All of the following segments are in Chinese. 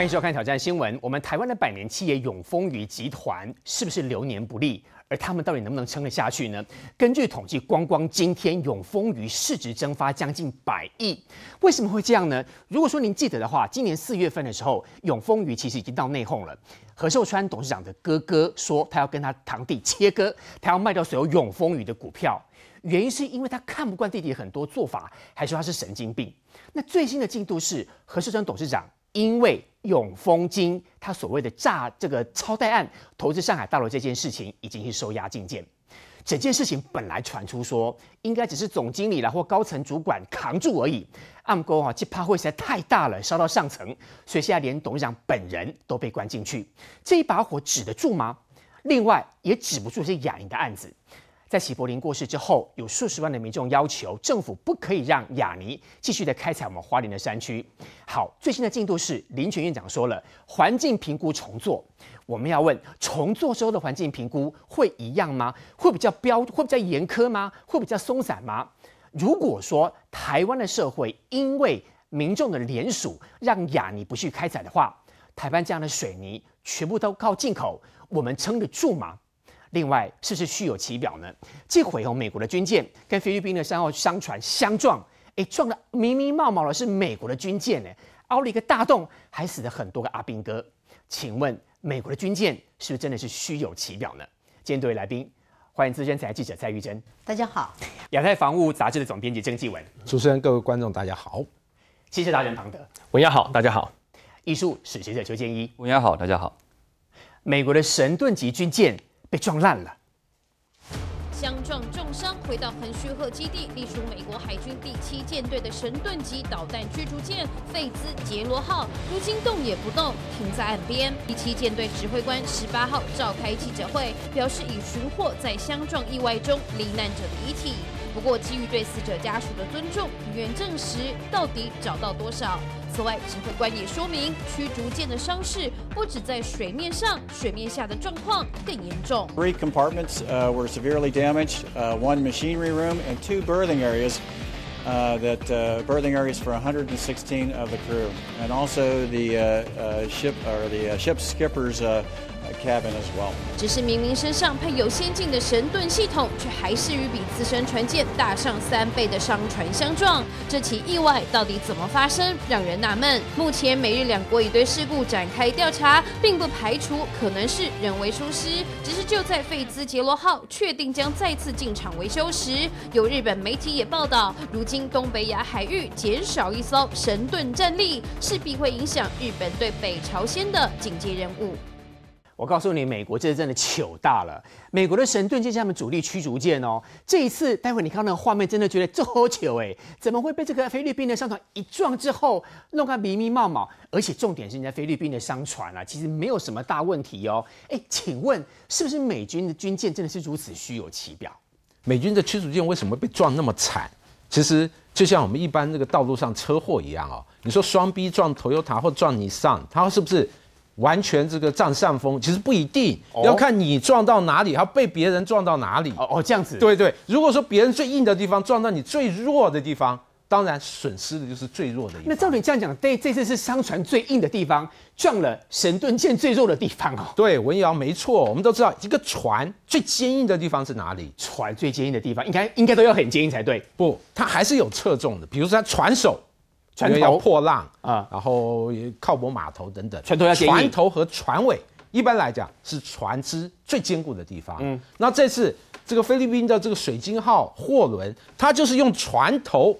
欢迎收看《挑战新闻》。我们台湾的百年企业永丰余集团是不是流年不利？而他们到底能不能撑得下去呢？根据统计，光光今天永丰余市值蒸发将近百亿。为什么会这样呢？如果说您记得的话，今年四月份的时候，永丰余其实已经到内讧了。何寿川董事长的哥哥说，他要跟他堂弟切割，他要卖掉所有永丰余的股票。原因是因为他看不惯弟弟很多做法，还说他是神经病。那最新的进度是，何寿川董事长。因为永丰金他所谓的诈这个超贷案，投资上海大楼这件事情已经是收押进监，整件事情本来传出说应该只是总经理啦或高层主管扛住而已，暗沟啊这趴会实在太大了烧到上层，所以现在连董事长本人都被关进去，这一把火止得住吗？另外也止不住这哑铃的案子。在喜柏林过世之后，有数十万的民众要求政府不可以让雅尼继续的开采我们花莲的山区。好，最新的进度是林权院长说了，环境评估重做。我们要问，重做之后的环境评估会一样吗？会比较标？会比较严苛吗？会比较松散吗？如果说台湾的社会因为民众的联署让雅尼不去开采的话，台湾这样的水泥全部都靠进口，我们撑得住吗？另外，是不是虚有其表呢？这回哦，美国的军舰跟菲律宾的商号商船相撞，哎，撞的迷迷冒冒的是美国的军舰呢，凹了一个大洞，还死了很多个阿兵哥。请问，美国的军舰是不是真的是虚有其表呢？今天各位来宾，欢迎资深财经记者蔡玉珍。大家好，亚太防务杂志的总编辑郑继文。主持人，各位观众，大家好。谢谢达人庞德。文夜好，大家好。艺术史学者邱建一。文夜好，大家好。美国的神盾级军舰。被撞烂了。相撞重伤，回到横须贺基地，隶属美国海军第七舰队的神盾级导弹驱逐舰费兹杰罗号，如今动也不动，停在岸边。第七舰队指挥官十八号召开记者会，表示已寻获在相撞意外中罹难者的遗体，不过基于对死者家属的尊重，不愿证实到底找到多少。此外，指挥官也说明，驱逐舰的伤势不止在水面上，水面下的状况更严重。Three compartments uh, were severely damaged, uh, one machinery room and two berthing areas. Uh, that uh, berthing areas for 116 of the crew, and also the uh, uh ship or the ship's skipper's 只是明明身上配有先进的神盾系统，却还是与比自身船舰大上三倍的商船相撞，这起意外到底怎么发生，让人纳闷。目前美日两国已对事故展开调查，并不排除可能是人为疏失。只是就在费兹杰罗号确定将再次进场维修时，有日本媒体也报道，如今东北亚海域减少一艘神盾战力，势必会影响日本对北朝鲜的警戒任务。我告诉你，美国这真的糗大了。美国的神盾舰像他们主力驱逐舰哦。这一次，待会你看那个画面，真的觉得好糗哎！怎么会被这个菲律宾的商船一撞之后弄个迷迷冒冒？而且重点是，人家菲律宾的商船啊，其实没有什么大问题哦。哎，请问，是不是美军的军舰真的是如此虚有其表？美军的驱逐舰为什么被撞那么惨？其实就像我们一般那个道路上车祸一样哦。你说双逼撞油塔或撞你上，它是不是？完全这个占上风，其实不一定，要看你撞到哪里，还有被别人撞到哪里。哦哦，这样子。对对，如果说别人最硬的地方撞到你最弱的地方，当然损失的就是最弱的。那照你这样讲，对这次是商船最硬的地方撞了神盾舰最弱的地方哦。对，文瑶没错，我们都知道一个船最坚硬的地方是哪里？船最坚硬的地方应该应该都要很坚硬才对，不，它还是有侧重的，比如说它船首。船要破浪啊，然后靠泊码头等等。船头要船头和船尾一般来讲是船只最坚固的地方。嗯，那这次这个菲律宾的这个“水晶号”货轮，它就是用船头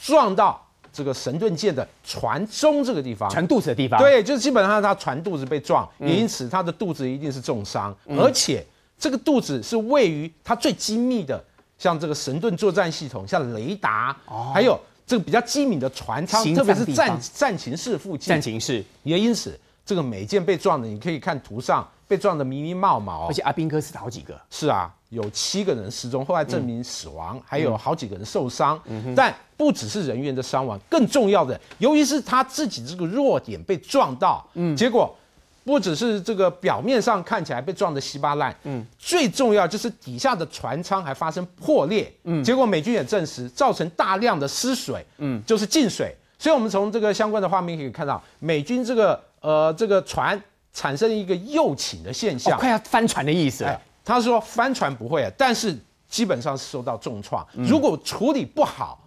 撞到这个神盾舰的船中这个地方，船肚子的地方。对，就是基本上它船肚子被撞，因此它的肚子一定是重伤，而且这个肚子是位于它最精密的，像这个神盾作战系统，像雷达，还有。这个比较机敏的船舱，特别是战战情室附近。战情室也因此，这个每舰件被撞的，你可以看图上被撞的密密冒麻，而且阿兵哥死了好几个。是啊，有七个人失踪，后来证明死亡，还有好几个人受伤。嗯，但不只是人员的伤亡，更重要的，由于是他自己这个弱点被撞到，嗯，结果。不只是这个表面上看起来被撞得稀巴烂，嗯，最重要就是底下的船舱还发生破裂，嗯，结果美军也证实造成大量的失水，嗯，就是进水。所以我们从这个相关的画面可以看到，美军这个呃这个船产生一个右倾的现象，快要翻船的意思。他说翻船不会，但是基本上是受到重创。如果处理不好，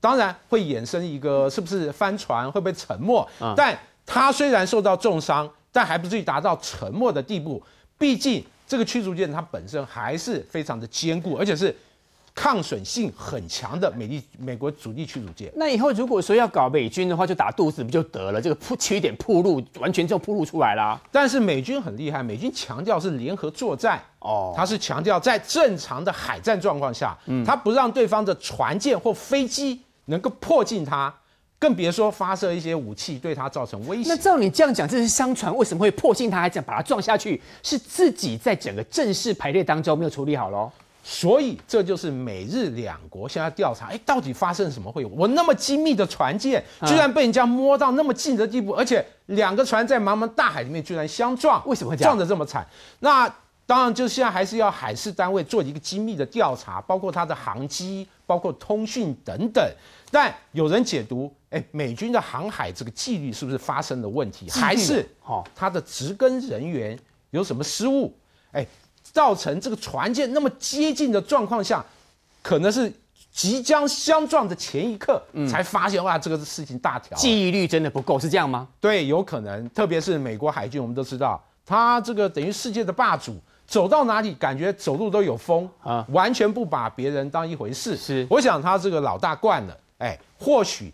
当然会衍生一个是不是翻船，会不会沉没。但他虽然受到重伤。但还不至于达到沉没的地步，毕竟这个驱逐舰它本身还是非常的坚固，而且是抗损性很强的美利美国主力驱逐舰。那以后如果说要搞美军的话，就打肚子不就得了？这个铺缺一点铺路，完全就铺路出来了。但是美军很厉害，美军强调是联合作战哦，他是强调在正常的海战状况下，他不让对方的船舰或飞机能够迫近他。更别说发射一些武器对它造成威胁。那照你这样讲，这是商船为什么会破信？他还想把它撞下去，是自己在整个正式排列当中没有处理好喽？所以这就是美日两国现在调查，哎，到底发生什么会有？我那么精密的船舰，居然被人家摸到那么近的地步，而且两个船在茫茫大海里面居然相撞，为什么会这样撞得这么惨？那。当然，就现在还是要海事单位做一个精密的调查，包括它的航机、包括通讯等等。但有人解读，哎，美军的航海这个纪律是不是发生了问题？还是哈它的执跟人员有什么失误？哎，造成这个船舰那么接近的状况下，可能是即将相撞的前一刻才发现，哇，这个事情大条。忆律真的不够是这样吗？对，有可能。特别是美国海军，我们都知道，他这个等于世界的霸主。走到哪里感觉走路都有风啊，完全不把别人当一回事。是，我想他这个老大惯了，哎，或许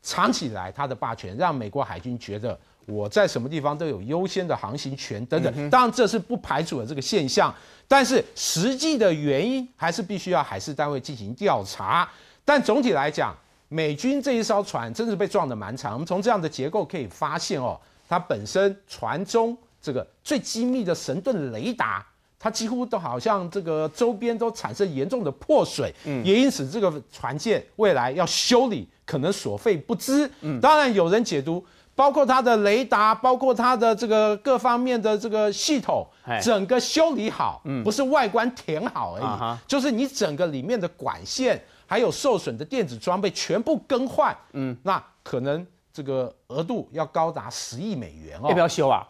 藏起来他的霸权，让美国海军觉得我在什么地方都有优先的航行权等等。当然，这是不排除了这个现象，但是实际的原因还是必须要海事单位进行调查。但总体来讲，美军这一艘船真是被撞得蛮惨。我们从这样的结构可以发现哦，它本身船中。这个最机密的神盾雷达，它几乎都好像这个周边都产生严重的破损，嗯，也因此这个船舰未来要修理，可能所费不支，嗯，当然有人解读，包括它的雷达，包括它的这个各方面的这个系统，整个修理好，嗯，不是外观填好而已，就是你整个里面的管线还有受损的电子装备全部更换，嗯，那可能这个额度要高达十亿美元哦，要不要修啊？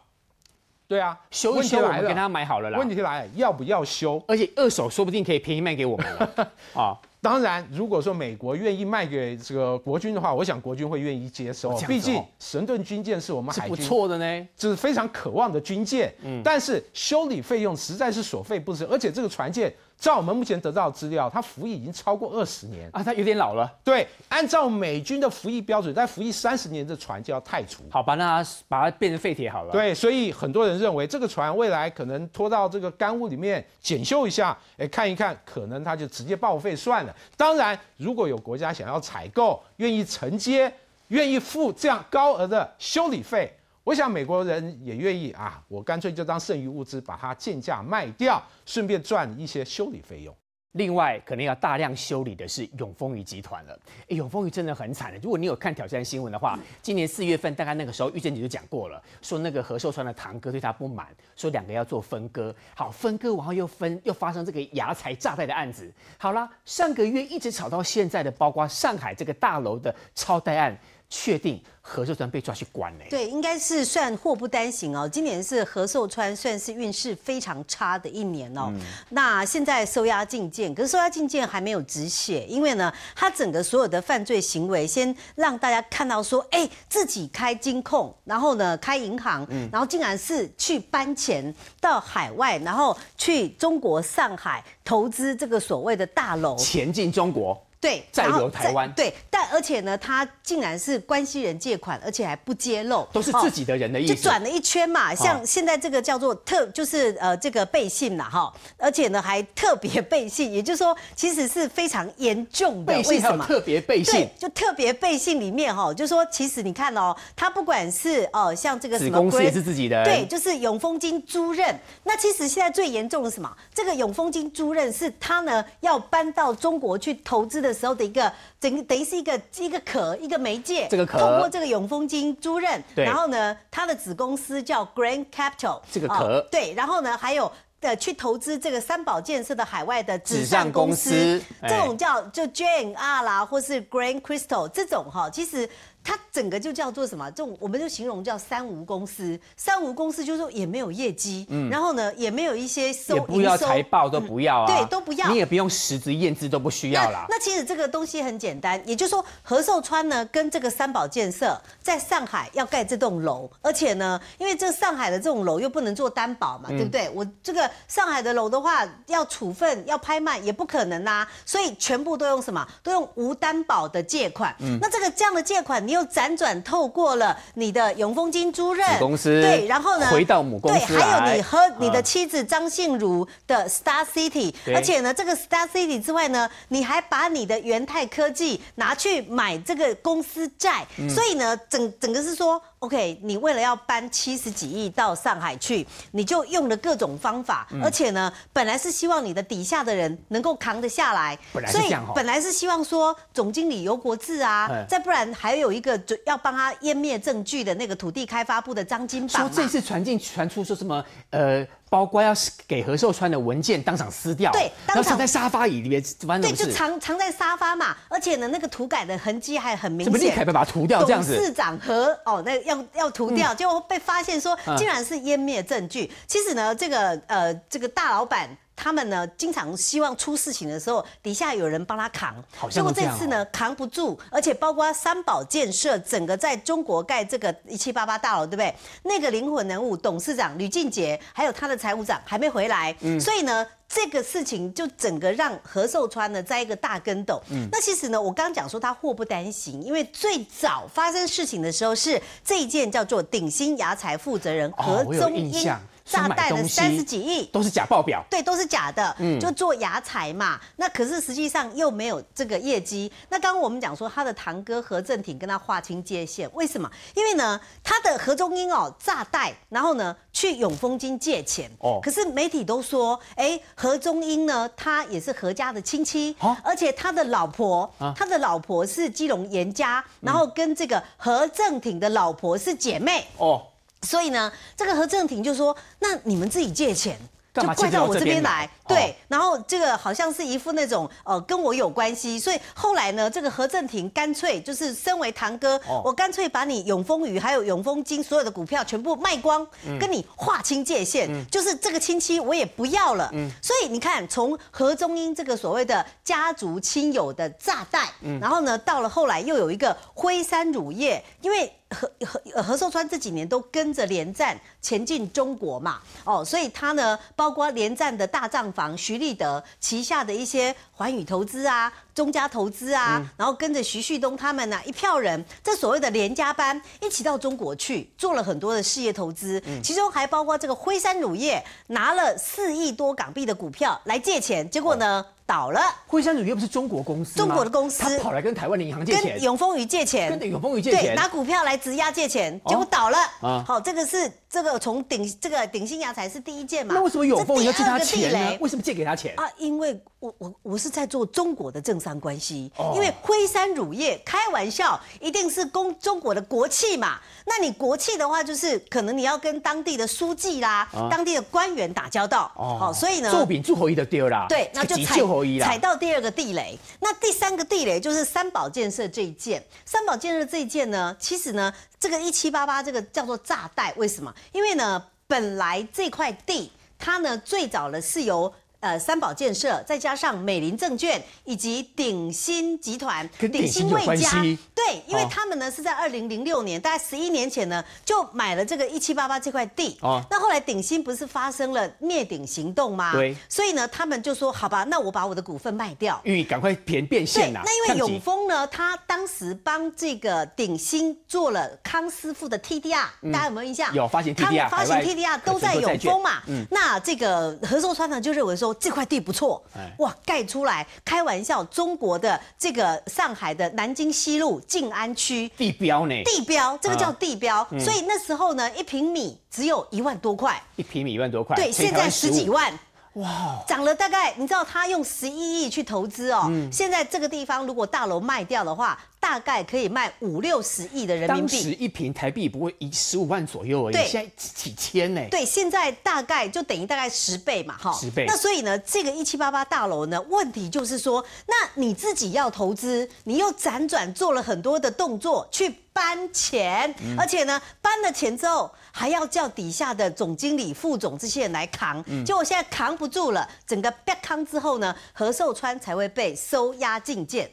对啊，修一修我们给他买好了啦。问题就来，要不要修？而且二手说不定可以便宜卖给我们了 啊。当然，如果说美国愿意卖给这个国军的话，我想国军会愿意接受。毕竟神盾军舰是我们海军不错的呢，就是非常渴望的军舰。嗯，但是修理费用实在是所费不值，而且这个船舰。照我们目前得到的资料，它服役已经超过二十年啊，它有点老了。对，按照美军的服役标准，再服役三十年这船就要太除。好，吧，那把它变成废铁好了。对，所以很多人认为这个船未来可能拖到这个干物里面检修一下，哎，看一看，可能它就直接报废算了。当然，如果有国家想要采购，愿意承接，愿意付这样高额的修理费。我想美国人也愿意啊，我干脆就当剩余物资，把它贱价卖掉，顺便赚一些修理费用。另外，可能要大量修理的是永丰鱼集团了。永丰鱼真的很惨的。如果你有看《挑战》新闻的话，今年四月份大概那个时候，玉珍姐就讲过了，说那个何寿川的堂哥对他不满，说两个要做分割。好，分割完后又分，又发生这个牙财诈贷的案子。好啦，上个月一直炒到现在的，包括上海这个大楼的超贷案。确定何寿川被抓去关嘞？对，应该是算祸不单行哦。今年是何寿川算是运势非常差的一年哦。那现在收押禁见，可是收押禁见还没有止血，因为呢，他整个所有的犯罪行为，先让大家看到说，哎，自己开金控，然后呢，开银行，然后竟然是去搬钱到海外，然后去中国上海投资这个所谓的大楼，钱进中国。对，再由台湾对，但而且呢，他竟然是关系人借款，而且还不揭露，都是自己的人的意思，就转了一圈嘛。像现在这个叫做特，就是呃，这个背信了哈。而且呢，还特别背信，也就是说，其实是非常严重的。背信还有特别背信，就特别背信里面哈，就说其实你看哦，他不管是哦，像这个子公司也是自己的，对，就是永丰金租赁。那其实现在最严重的什么？这个永丰金租赁是他呢要搬到中国去投资的。时候的一个，等于等于是一个一个壳，一个媒介，通过这个永丰金租赁，然后呢，他的子公司叫 Grand Capital，这个壳，对，然后呢，还有呃去投资这个三宝建设的海外的纸上公司，这种叫就 j a n e R 啦，或是 Grand Crystal 这种哈，其实。它整个就叫做什么？这种我们就形容叫“三无公司”。三无公司就是说也没有业绩，嗯，然后呢也没有一些收不要财报都不要啊，对，都不要，你也不用实质验资都不需要啦那其实这个东西很简单，也就是说何寿川呢跟这个三宝建设在上海要盖这栋楼，而且呢，因为这上海的这种楼又不能做担保嘛，对不对？我这个上海的楼的话要处分要拍卖也不可能啦，所以全部都用什么？都用无担保的借款。嗯，那这个这样的借款你。又辗转透过了你的永丰金租任公司，对，然后呢，回到母公司，对，还有你和你的妻子张杏如的 Star City，而且呢，这个 Star City 之外呢，你还把你的元泰科技拿去买这个公司债，所以呢，整整个是说。OK，你为了要搬七十几亿到上海去，你就用了各种方法，而且呢，本来是希望你的底下的人能够扛得下来，所以本来是希望说总经理游国志啊，再不然还有一个要帮他湮灭证据的那个土地开发部的张金宝。说这次传进传出说什么？呃。包括要给何寿川的文件当场撕掉，对，当场在沙发椅里面，对，就藏藏在沙发嘛，而且呢，那个涂改的痕迹还很明显，怎么立刻把它涂掉这样子？董事长和哦，那要要涂掉结、果被发现说，竟然是湮灭证据。其实呢，这个呃，这个大老板。他们呢，经常希望出事情的时候，底下有人帮他扛。结果这次呢，扛不住，而且包括三宝建设整个在中国盖这个一七八八大楼，对不对？那个灵魂人物董事长吕俊杰，还有他的财务长还没回来。嗯。所以呢，这个事情就整个让何寿川呢栽一个大跟斗。嗯。那其实呢，我刚刚讲说他祸不单行，因为最早发生事情的时候是这一件叫做鼎鑫牙财负责人何宗英。诈贷的三十几亿都是假报表，对，都是假的，嗯，就做牙财嘛。那可是实际上又没有这个业绩。那刚刚我们讲说他的堂哥何正廷跟他划清界限，为什么？因为呢，他的何中英哦诈贷，然后呢去永丰金借钱，哦，可是媒体都说，哎，何中英呢他也是何家的亲戚，哦，而且他的老婆，他的老婆是基隆严家，然后跟这个何正廷的老婆是姐妹，哦。所以呢，这个何正廷就说：“那你们自己借钱，就怪到我这边来。”对，然后这个好像是一副那种呃跟我有关系，所以后来呢，这个何正廷干脆就是身为堂哥，我干脆把你永丰宇还有永丰金所有的股票全部卖光，跟你划清界限，就是这个亲戚我也不要了。所以你看，从何中英这个所谓的家族亲友的炸弹，然后呢，到了后来又有一个辉山乳业，因为。何何何寿川这几年都跟着连战前进中国嘛，哦，所以他呢，包括连战的大账房徐立德旗下的一些寰宇投资啊。中家投资啊，然后跟着徐旭东他们呢一票人，这所谓的联家班一起到中国去做了很多的事业投资，其中还包括这个辉山乳业拿了四亿多港币的股票来借钱，结果呢倒了。辉山乳业不是中国公司，中国的公司跑来跟台湾的银行借钱，跟永丰宇借钱，跟永丰宇借钱，拿股票来质押借钱果倒了。好，这个是。这个从顶这个顶新牙才是第一件嘛？那为什么永丰要借他钱呢？为什么借给他钱啊？因为我我我是在做中国的政商关系，因为辉山乳业开玩笑一定是供中国的国企嘛？那你国企的话，就是可能你要跟当地的书记啦、当地的官员打交道哦，所以呢，做品做侯一就丢啦，对，那就踩诸踩到第二个地雷，那第三个地雷就是三宝建设这一件，三宝建设这一件呢，其实呢。这个一七八八，这个叫做炸弹，为什么？因为呢，本来这块地，它呢，最早呢是由。呃，三宝建设，再加上美林证券以及鼎鑫集团，鼎鑫有关系。对，因为他们呢是在二零零六年，大概十一年前呢，就买了这个一七八八这块地。哦，那后来鼎鑫不是发生了灭顶行动吗？对，所以呢，他们就说：“好吧，那我把我的股份卖掉，赶快便变现呐。”那因为永丰呢，他当时帮这个鼎鑫做了康师傅的 TDR，大家有没有印象？有，发行 TDR，发行 TDR 都在永丰嘛。嗯，那这个合作川呢就认为说。这块地不错，哇，盖出来，开玩笑，中国的这个上海的南京西路静安区地标呢，地标，这个叫地标，所以那时候呢，一平米只有一万多块，一平米一万多块，对，现在十几万。哇，涨了大概，你知道他用十一亿去投资哦，现在这个地方如果大楼卖掉的话，大概可以卖五六十亿的人民币。当时一平台币不会一十五万左右而已，现在几千呢？对，现在大概就等于大概十倍嘛，哈，十倍。那所以呢，这个一七八八大楼呢，问题就是说，那你自己要投资，你又辗转做了很多的动作去。搬钱，而且呢，搬了钱之后，还要叫底下的总经理、副总这些人来扛，结我现在扛不住了，整个背扛之后呢，何寿川才会被收押进监。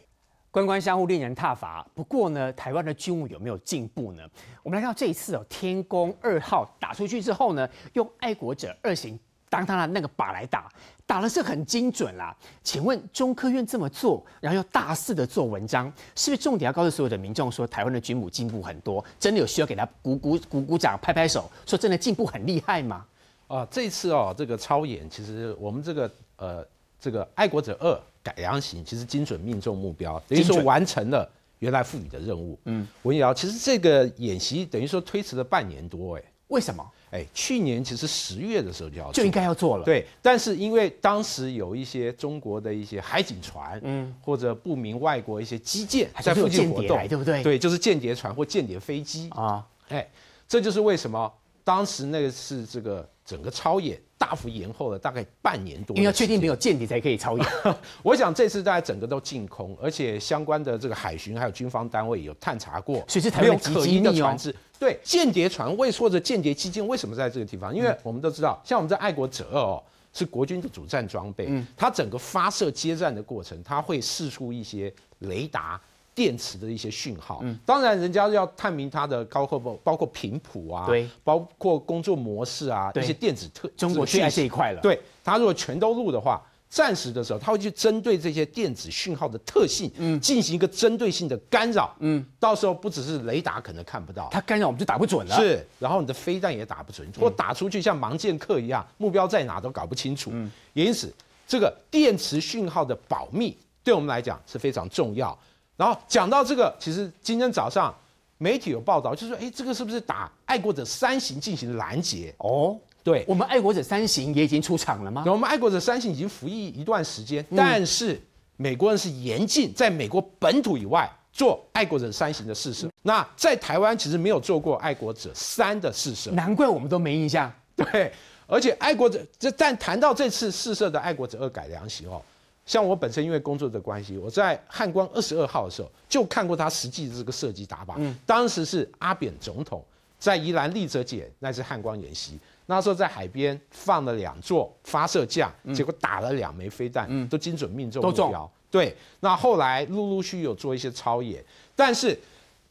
官官相互令人踏伐。不过呢，台湾的军务有没有进步呢？我们来到这一次哦，天宫二号打出去之后呢，用爱国者二型当他的那个靶来打。打的是很精准啦，请问中科院这么做，然后又大肆的做文章，是不是重点要告诉所有的民众说，台湾的军武进步很多，真的有需要给他鼓鼓鼓鼓掌、拍拍手，说真的进步很厉害吗？啊，这次哦，这个超演，其实我们这个呃，这个爱国者二改良型，其实精准命中目标，等于说完成了原来赋予的任务。嗯，文瑶，其实这个演习等于说推迟了半年多，哎，为什么？哎，去年其实十月的时候就要就应该要做了，对。但是因为当时有一些中国的一些海警船，嗯，或者不明外国一些基建在附近活动，对不对？对，就是间谍船或间谍飞机啊。哎，这就是为什么当时那个是这个。整个超演大幅延后了，大概半年多，因为要确定没有间谍才可以超演。我想这次大家整个都净空，而且相关的这个海巡还有军方单位有探查过，所以是台湾没有可疑的船只。对，间谍船位或者间谍基金为什么在这个地方？因为我们都知道，像我们这爱国者哦，是国军的主战装备，它整个发射接战的过程，它会试出一些雷达。电池的一些讯号，嗯，当然人家要探明它的，高科包包括频谱啊，对，包括工作模式啊，一些电子特中国需要这一块了，对，它如果全都录的话，暂时的时候，他会去针对这些电子讯号的特性，嗯，进行一个针对性的干扰，嗯，到时候不只是雷达可能看不到，它干扰我们就打不准了，是，然后你的飞弹也打不准，或打出去像盲剑客一样，目标在哪都搞不清楚，嗯，因此这个电池讯号的保密对我们来讲是非常重要。然后讲到这个，其实今天早上媒体有报道，就是说哎，这个是不是打爱国者三型进行拦截？哦，对，我们爱国者三型也已经出场了吗？我们爱国者三型已经服役一段时间，但是美国人是严禁在美国本土以外做爱国者三型的试射。那在台湾其实没有做过爱国者三的试射，难怪我们都没印象。对，而且爱国者这但谈到这次试射的爱国者二改良型哦。像我本身因为工作的关系，我在汉光二十二号的时候就看过他实际的这个射击打靶。嗯，当时是阿扁总统在宜兰立泽姐，那是汉光演习。那时候在海边放了两座发射架，结果打了两枚飞弹，都精准命中目标。对。那后来陆陆续续有做一些超演，但是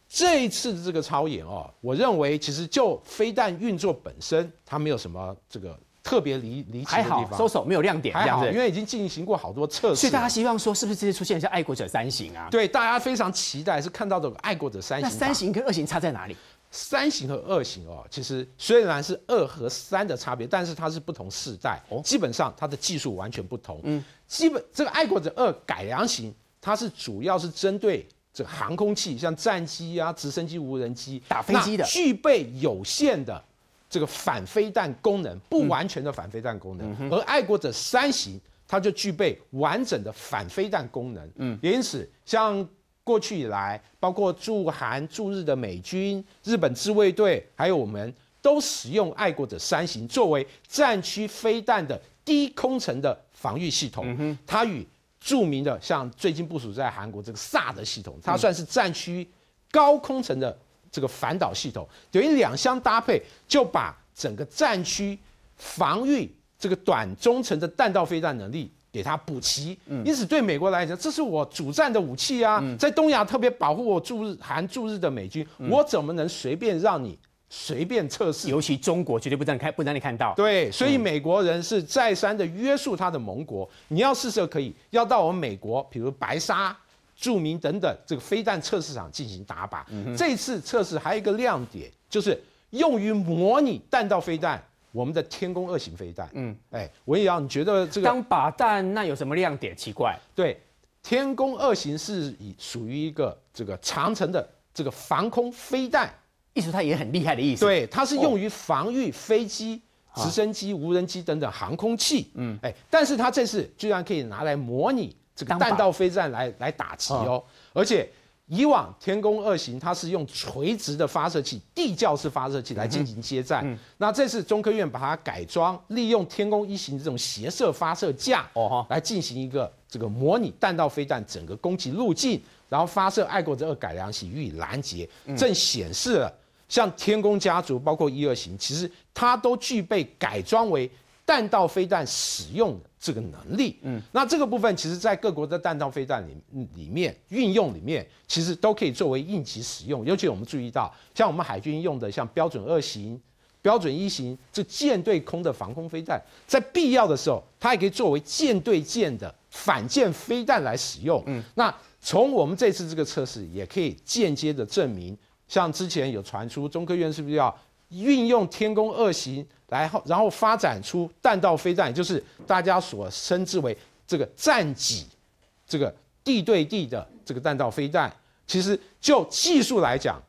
这一次的这个超演哦，我认为其实就飞弹运作本身，它没有什么这个。特别理理解还好，搜索没有亮点，还好，因为已经进行过好多测试，所以大家希望说，是不是这些出现一些爱国者三型啊？对，大家非常期待是看到这个爱国者三型。那三型跟二型差在哪里？三型和二型哦，其实虽然是二和三的差别，但是它是不同世代，基本上它的技术完全不同。嗯，基本这个爱国者二改良型，它是主要是针对这个航空器，像战机啊、直升机、无人机打飞机的，具备有限的。这个反飞弹功能不完全的反飞弹功能，而爱国者三型它就具备完整的反飞弹功能。嗯，因此像过去以来，包括驻韩驻日的美军、日本自卫队，还有我们都使用爱国者三型作为战区飞弹的低空层的防御系统。嗯它与著名的像最近部署在韩国这个萨德系统，它算是战区高空层的。这个反导系统等于两相搭配，就把整个战区防御这个短中程的弹道飞弹能力给它补齐。因此，对美国来讲，这是我主战的武器啊，在东亚特别保护我驻日、韩驻日的美军，我怎么能随便让你随便测试？尤其中国绝对不让开，不让你看到。对，所以美国人是再三的约束他的盟国，你要试射可以，要到我们美国，比如白沙。著名等等，这个飞弹测试场进行打靶。这次测试还有一个亮点，就是用于模拟弹道飞弹，我们的天宫二型飞弹。嗯，哎，文瑶，你觉得这个当靶弹那有什么亮点？奇怪，对，天宫二型是以属于一个这个长城的这个防空飞弹，意思它也很厉害的意思。对，它是用于防御飞机、直升机、无人机等等航空器。嗯，哎，但是它这次居然可以拿来模拟。这个弹道飞弹来来打击哦，而且以往天宫二型它是用垂直的发射器、地窖式发射器来进行接站，那这次中科院把它改装，利用天宫一型这种斜射发射架哦来进行一个这个模拟弹道飞弹整个攻击路径，然后发射爱国者二改良型予以拦截，正显示了像天宫家族包括一二型，其实它都具备改装为弹道飞弹使用的。这个能力，嗯，那这个部分其实，在各国的弹道飞弹里里面运用里面，其实都可以作为应急使用。尤其我们注意到，像我们海军用的像标准二型、标准一型这舰对空的防空飞弹，在必要的时候，它也可以作为舰对舰的反舰飞弹来使用。嗯，那从我们这次这个测试，也可以间接的证明，像之前有传出，中科院是不是要运用天宫二型？然后，然后发展出弹道飞弹，就是大家所称之为这个战戟，这个地对地的这个弹道飞弹。其实就技术来讲，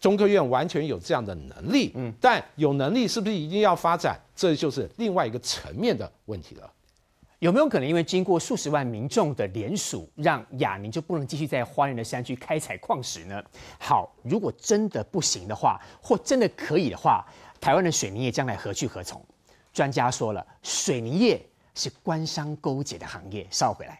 中科院完全有这样的能力。嗯，但有能力是不是一定要发展？这就是另外一个层面的问题了。有没有可能因为经过数十万民众的联署，让亚宁就不能继续在花莲的山区开采矿石呢？好，如果真的不行的话，或真的可以的话。台湾的水泥业将来何去何从？专家说了，水泥业是官商勾结的行业。稍回来。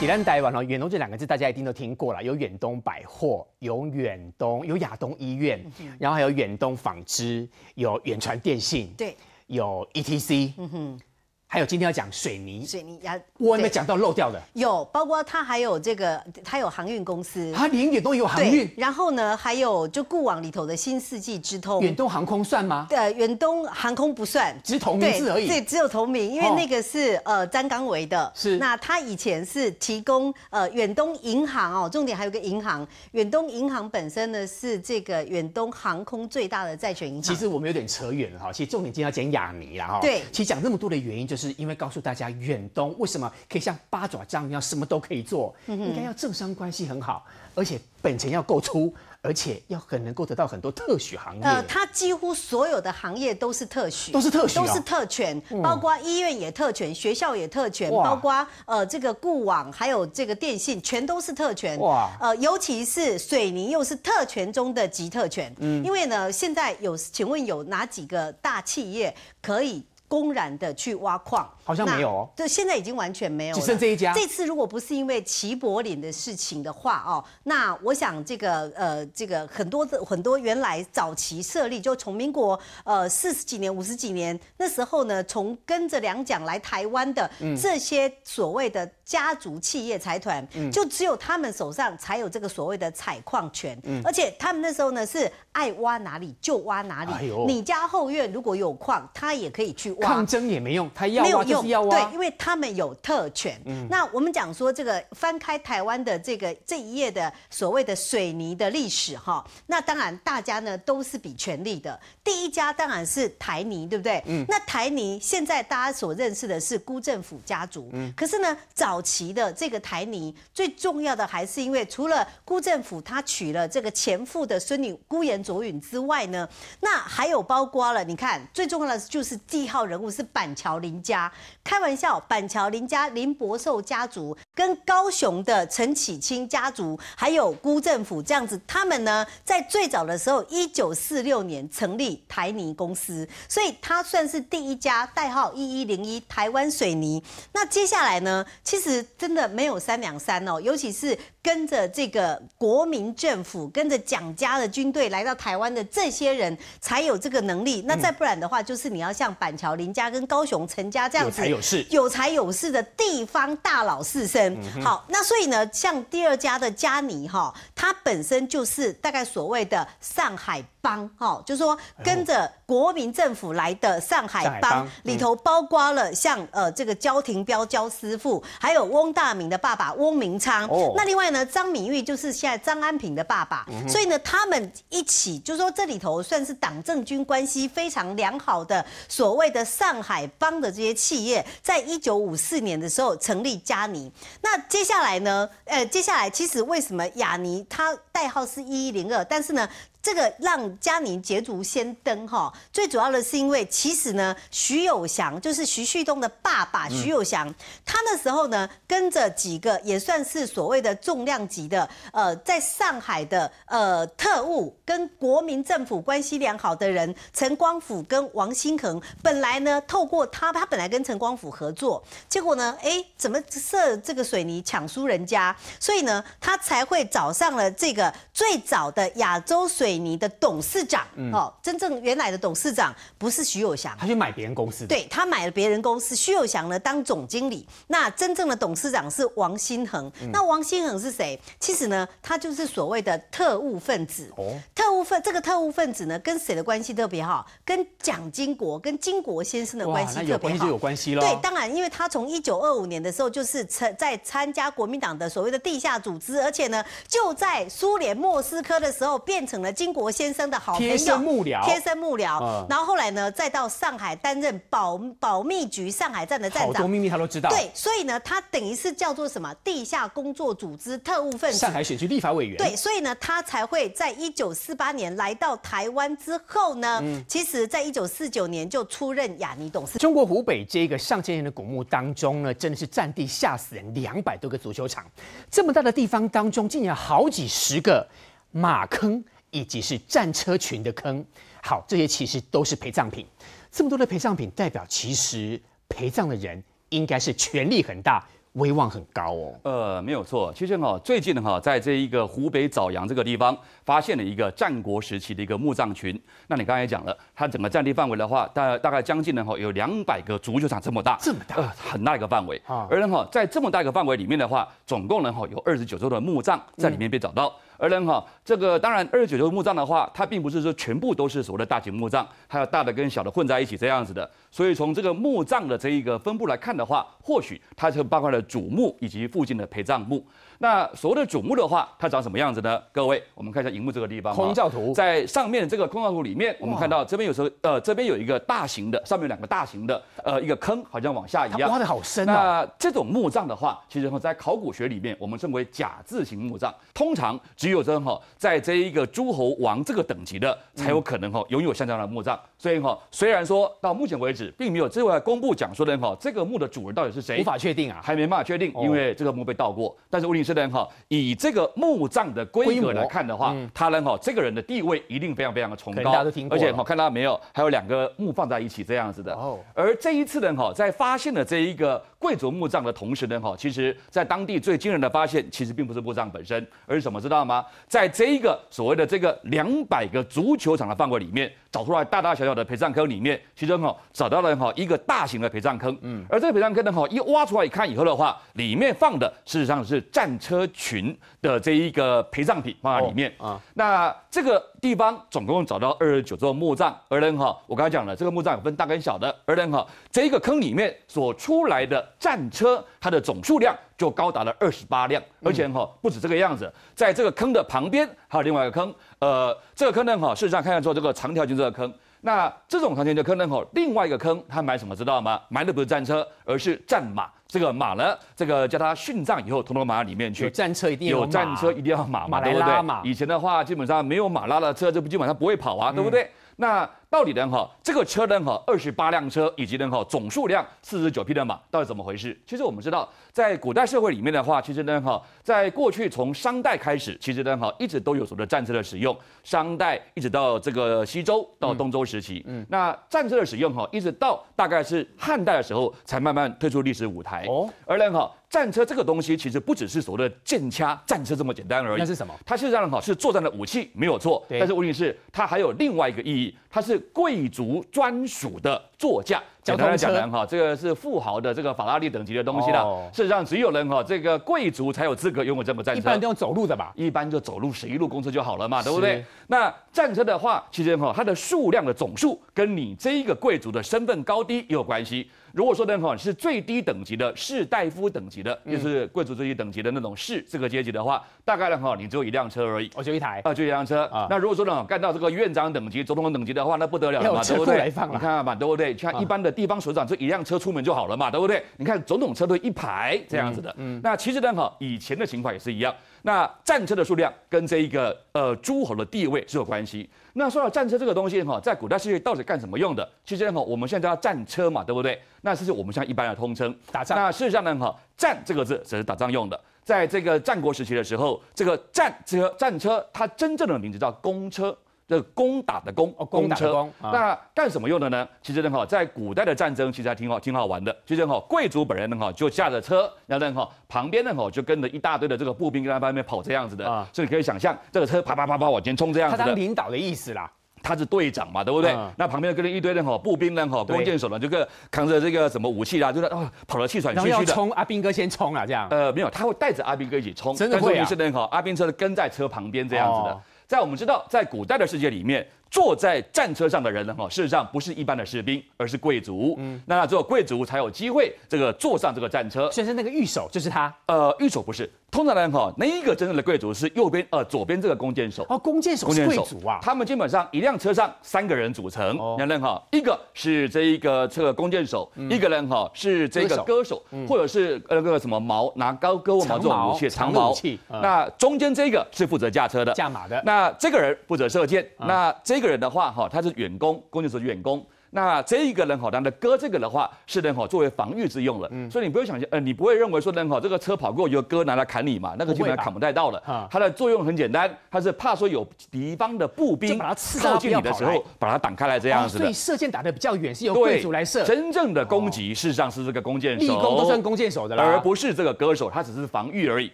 一旦台湾了远东这两个字，大家一定都听过了。有远东百货，有远东，有亚东医院，然后还有远东纺织，有远传电信，对，有 etc。嗯哼。还有今天要讲水泥，水泥呀，我没讲到漏掉的有，包括它还有这个，它有航运公司，它连也都有航运。然后呢，还有就固网里头的新世纪之通，远东航空算吗？对，远东航空不算，只同名字而已，对，只有同名，因为那个是呃詹刚维的，是。那他以前是提供呃远东银行哦，重点还有个银行，远东银行本身呢是这个远东航空最大的债权银行。其实我们有点扯远了哈，其实重点今天要讲亚尼啦哈，对，其实讲那么多的原因就。就是因为告诉大家，远东为什么可以像八爪章一样什么都可以做？应该要政商关系很好，而且本钱要够粗，而且要很能够得到很多特许行业。呃，它几乎所有的行业都是特许，都是特许，都是特权，包括医院也特权，学校也特权，包括呃这个固网还有这个电信，全都是特权。哇！呃，尤其是水泥又是特权中的极特权。嗯，因为呢，现在有，请问有哪几个大企业可以？公然的去挖矿，好像没有哦。对，现在已经完全没有，只剩这一家。这次如果不是因为齐柏林的事情的话哦，那我想这个呃，这个很多的很多原来早期设立，就从民国呃四十几年、五十几年那时候呢，从跟着两蒋来台湾的这些所谓的家族企业财团，就只有他们手上才有这个所谓的采矿权，而且他们那时候呢是爱挖哪里就挖哪里。你家后院如果有矿，他也可以去。抗争也没用，他要啊就是要对，因为他们有特权。那我们讲说这个翻开台湾的这个这一页的所谓的水泥的历史哈，那当然大家呢都是比权力的，第一家当然是台泥，对不对？嗯。那台泥现在大家所认识的是辜政府家族，嗯。可是呢，早期的这个台泥最重要的还是因为除了辜政府他娶了这个前夫的孙女辜延卓允之外呢，那还有包括了，你看最重要的就是记号。人物是板桥林家，开玩笑，板桥林家林伯寿家族跟高雄的陈启清家族，还有辜政府这样子，他们呢，在最早的时候，一九四六年成立台泥公司，所以他算是第一家代号一一零一台湾水泥。那接下来呢，其实真的没有三两三哦，尤其是跟着这个国民政府，跟着蒋家的军队来到台湾的这些人才有这个能力。那再不然的话，就是你要像板桥。林家跟高雄陈家这样子有才有势、有有势的地方大佬士绅。好，那所以呢，像第二家的佳妮哈，他本身就是大概所谓的上海帮哈，就是说跟着国民政府来的上海帮里头包括了，像呃这个焦廷彪、焦师傅，还有翁大明的爸爸翁明昌。那另外呢，张敏玉就是现在张安平的爸爸，所以呢，他们一起就说这里头算是党政军关系非常良好的所谓的。上海帮的这些企业，在一九五四年的时候成立佳尼。那接下来呢？呃，接下来其实为什么雅尼她代号是一一零二？但是呢？这个让嘉宁捷足先登哈，最主要的是因为其实呢，徐有祥就是徐旭东的爸爸，徐有祥他那时候呢跟着几个也算是所谓的重量级的呃，在上海的呃特务跟国民政府关系良好的人，陈光甫跟王新恒，本来呢透过他，他本来跟陈光甫合作，结果呢，哎，怎么设这个水泥抢输人家，所以呢，他才会找上了这个最早的亚洲水。你的董事长哦，真正原来的董事长不是徐有祥，他去买别人公司，对他买了别人公司，徐有祥呢当总经理，那真正的董事长是王新恒，那王新恒是谁？其实呢，他就是所谓的特务分子。哦，特务分这个特务分子呢，跟谁的关系特别好？跟蒋经国，跟经国先生的关系特别好。有关系就有关系对，当然，因为他从一九二五年的时候就是参在参加国民党的所谓的地下组织，而且呢，就在苏联莫斯科的时候变成了经。英国先生的好朋友，幕僚。贴身幕僚。然后后来呢，再到上海担任保保密局上海站的站长。好多秘密他都知道。对，所以呢，他等于是叫做什么地下工作组织特务分子。上海选区立法委员。对，所以呢，他才会在一九四八年来到台湾之后呢，其实在一九四九年就出任亚尼董事。中国湖北这个上千年的古墓当中呢，真的是占地吓死人，两百多个足球场这么大的地方当中，竟然好几十个马坑。以及是战车群的坑，好，这些其实都是陪葬品。这么多的陪葬品，代表其实陪葬的人应该是权力很大、威望很高哦。呃，没有错，其实哈，最近呢哈，在这一个湖北枣阳这个地方，发现了一个战国时期的一个墓葬群。那你刚才讲了，它整个占地范围的话，大大概将近呢哈，有两百个足球场这么大，这么大，呃，很大一个范围。而呢哈，在这么大一个范围里面的话，总共呢哈，有二十九座的墓葬在里面被找到。而能哈，这个当然，二十九座墓葬的话，它并不是说全部都是所谓的大型墓葬，还有大的跟小的混在一起这样子的。所以从这个墓葬的这一个分布来看的话，或许它是包括了主墓以及附近的陪葬墓。那所谓的主墓的话，它长什么样子呢？各位，我们看一下荧幕这个地方，空教图在上面这个空教图里面，我们看到这边有时候呃，这边有一个大型的，上面有两个大型的，呃，一个坑，好像往下一样。挖的好深哦。那这种墓葬的话，其实哈，在考古学里面，我们称为甲字形墓葬，通常只有这哈，在这一个诸侯王这个等级的，才有可能哈拥有像这样的墓葬。所以哈，虽然说到目前为止，并没有对外公布讲说的哈，这个墓的主人到底是谁，无法确定啊，还没办法确定，因为这个墓被盗过，但是题。是的，哈，以这个墓葬的规格来看的话，他呢哈，这个人的地位一定非常非常的崇高，而且哈，看到没有，还有两个墓放在一起这样子的。哦，而这一次的人哈，在发现了这一个。贵族墓葬的同时呢，哈，其实，在当地最惊人的发现，其实并不是墓葬本身，而是什么知道吗？在这一个所谓的这个两百个足球场的范围里面，找出来大大小小的陪葬坑里面，其中哈找到了哈一个大型的陪葬坑，嗯，而这个陪葬坑呢，哈一挖出来一看以后的话，里面放的事实上是战车群的这一个陪葬品放在里面啊，那这个。地方总共找到二十九座墓葬，而等哈，我刚才讲了，这个墓葬有分大跟小的，而等哈，这一个坑里面所出来的战车，它的总数量就高达了二十八辆，而且哈不止这个样子，在这个坑的旁边还有另外一个坑，呃，这个坑呢哈，事实上看看做这个长条形这个坑。那这种场景就坑人口，另外一个坑，他买什么知道吗？买的不是战车，而是战马。这个马呢，这个叫他殉葬以后，通到马里面去。有战车一定有战车，一定要马，对不对？以前的话，基本上没有马拉的车，这不基本上不会跑啊，对不对？那到底呢？哈，这个车呢？哈，二十八辆车以及呢？哈，总数量四十九匹的马，到底怎么回事？其实我们知道，在古代社会里面的话，其实呢？哈，在过去从商代开始，其实呢？哈，一直都有所的战车的使用，商代一直到这个西周到东周时期，嗯，那战车的使用哈，一直到大概是汉代的时候，才慢慢退出历史舞台。哦，而呢？哈。战车这个东西其实不只是所谓的剑、掐战车这么简单而已。那是什么？它实上哈是作战的武器，没有错。但是问题是，它还有另外一个意义，它是贵族专属的座驾。单来讲呢，哈，这个是富豪的这个法拉利等级的东西了。事实上，只有人哈，这个贵族才有资格拥有这么战车。一般都用走路的吧？一般就走路，十一路公车就好了嘛，对不对？那战车的话，其实哈，它的数量的总数跟你这一个贵族的身份高低也有关系。如果说呢哈，是最低等级的士大夫等级的，就是贵族最低等级的那种士这个阶级的话，大概呢哈，你只有一辆车而已，哦，就一台，啊，就一辆车。那如果说呢干到这个院长等级、总统等级的话，那不得了嘛，对不对？你看看吧，对不对？像一般的。地方首长这一辆车出门就好了嘛，对不对？你看总统车队一排这样子的，嗯，那其实呢，哈，以前的情况也是一样。那战车的数量跟这一个呃诸侯的地位是有关系。那说到战车这个东西哈，在古代世界到底干什么用的？其实呢，我们现在叫战车嘛，对不对？那这是我们像一般的通称打仗。那事实上呢，哈，战这个字只是打仗用的。在这个战国时期的时候，这个战车战车它真正的名字叫公车。这攻打的攻，攻车。那干什么用的呢？其实呢哈，在古代的战争其实还挺好，挺好玩的。其实哈，贵族本人呢哈就驾着车，然后呢哈，旁边呢哈就跟着一大堆的这个步兵，跟在旁边跑这样子的。啊，所以你可以想象，这个车啪啪啪啪往前冲这样子。他当领导的意思啦，他是队长嘛，对不对？那旁边跟着一堆人哈，步兵人哈，弓箭手呢，就个扛着这个什么武器啦，就是哦，跑得气喘吁吁的。冲阿兵哥先冲啊，这样。呃，没有，他会带着阿兵哥一起冲，真的会啊。所以哈，阿兵车跟在车旁边这样子的。在我们知道，在古代的世界里面。坐在战车上的人呢？哈，事实上不是一般的士兵，而是贵族。嗯，那只有贵族才有机会这个坐上这个战车。先生，那个御手就是他？呃，御手不是。通常来讲，哈，那一个真正的贵族是右边，呃，左边这个弓箭手。哦，弓箭手是贵族啊。他们基本上一辆车上三个人组成。两人哈，一个是这一个这个弓箭手，一个人哈是这个歌手，或者是那个什么矛，拿高歌矛这种武器，长矛。那中间这个是负责驾车的，驾马的。那这个人负责射箭。那这。这个人的话，哈，他是远攻，攻击手远攻。那这一个人吼，他的割这个的话，是能吼作为防御之用了。嗯。所以你不用想象，呃，你不会认为说，人吼这个车跑过有哥拿来砍你嘛？那个基本上砍不太到了。它的作用很简单，它是怕说有敌方的步兵靠近你的时候，把它挡开来这样子的。所以射箭打得比较远，是由贵族来射。真正的攻击事实上是这个弓箭手，立功都算弓箭手的啦，而不是这个歌手，他只是防御而已。